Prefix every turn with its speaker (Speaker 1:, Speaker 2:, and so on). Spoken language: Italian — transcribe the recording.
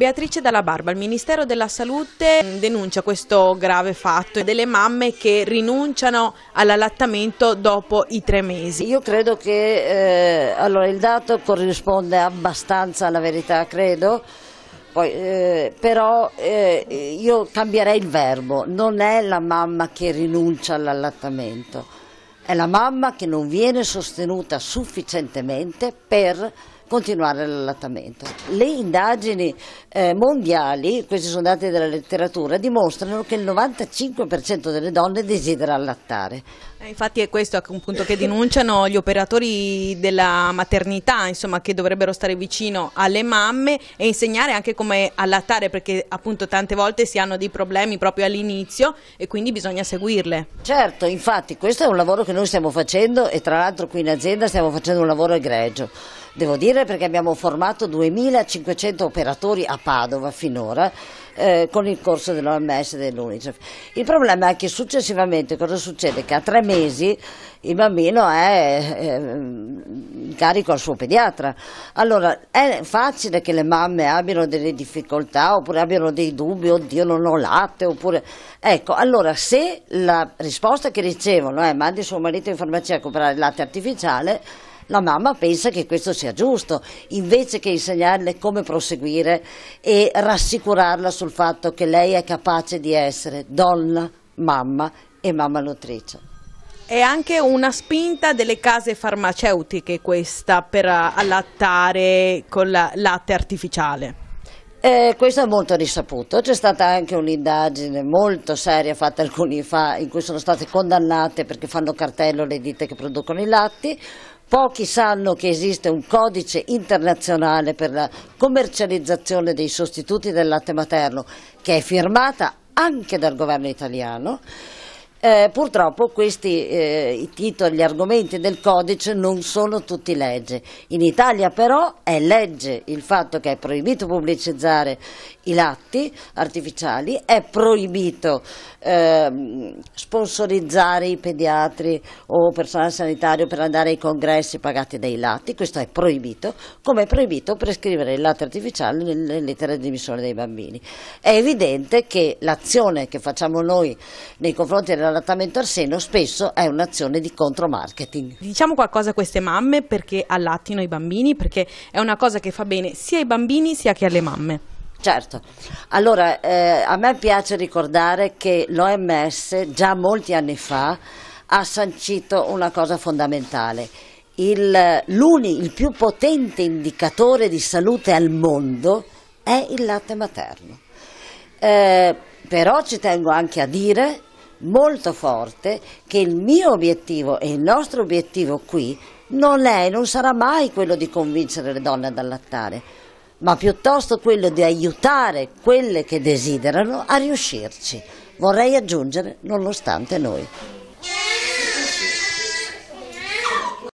Speaker 1: Beatrice Dalla Barba, il Ministero della Salute mm, denuncia questo grave fatto delle mamme che rinunciano all'allattamento dopo i tre mesi. Io credo
Speaker 2: che eh, allora, il dato corrisponde abbastanza alla verità, credo. Poi, eh, però eh, io cambierei il verbo, non è la mamma che rinuncia all'allattamento, è la mamma che non viene sostenuta sufficientemente per continuare l'allattamento. Le indagini eh, mondiali, questi sono dati della letteratura, dimostrano che il 95% delle donne desidera allattare.
Speaker 1: Eh, infatti è questo appunto che denunciano gli operatori della maternità, insomma, che dovrebbero stare vicino alle mamme e insegnare anche come allattare, perché appunto tante volte si hanno dei problemi proprio all'inizio e quindi bisogna seguirle.
Speaker 2: Certo, infatti questo è un lavoro che noi stiamo facendo e tra l'altro qui in azienda stiamo facendo un lavoro egregio devo dire, perché abbiamo formato 2500 operatori a Padova finora eh, con il corso dell'OMS e dell'UNICEF. Il problema è che successivamente cosa succede? Che a tre mesi il bambino è eh, carico al suo pediatra. Allora è facile che le mamme abbiano delle difficoltà oppure abbiano dei dubbi, oddio non ho latte, oppure... Ecco, allora se la risposta che ricevono è mandi suo marito in farmacia a comprare il latte artificiale, la mamma pensa che questo sia giusto, invece che insegnarle come proseguire e rassicurarla sul sul fatto che lei è capace di essere donna, mamma e mamma nutrice.
Speaker 1: È anche una spinta delle case farmaceutiche questa per allattare con la latte artificiale.
Speaker 2: Eh, questo è molto risaputo, c'è stata anche un'indagine molto seria fatta alcuni anni fa in cui sono state condannate perché fanno cartello le ditte che producono i latti, Pochi sanno che esiste un codice internazionale per la commercializzazione dei sostituti del latte materno che è firmata anche dal governo italiano eh, purtroppo questi eh, i titoli, gli argomenti del codice non sono tutti legge. In Italia però è legge il fatto che è proibito pubblicizzare i latti artificiali, è proibito eh, sponsorizzare i pediatri o personale sanitario per andare ai congressi pagati dai latti, questo è proibito, come è proibito prescrivere il latte artificiale nelle lettere di dimissione dei bambini. È evidente che l'azione che facciamo noi nei confronti della l'allattamento al seno spesso è un'azione di contromarketing.
Speaker 1: Diciamo qualcosa a queste mamme perché allattino i bambini, perché è una cosa che fa bene sia ai bambini sia che alle mamme. Certo,
Speaker 2: allora eh, a me piace ricordare che l'OMS già molti anni fa ha sancito una cosa fondamentale. Il, il più potente indicatore di salute al mondo è il latte materno. Eh, però ci tengo anche a dire molto forte che il mio obiettivo e il nostro obiettivo qui non è e non sarà mai quello di convincere le donne ad allattare, ma piuttosto quello di aiutare quelle che desiderano a riuscirci. Vorrei aggiungere, nonostante noi.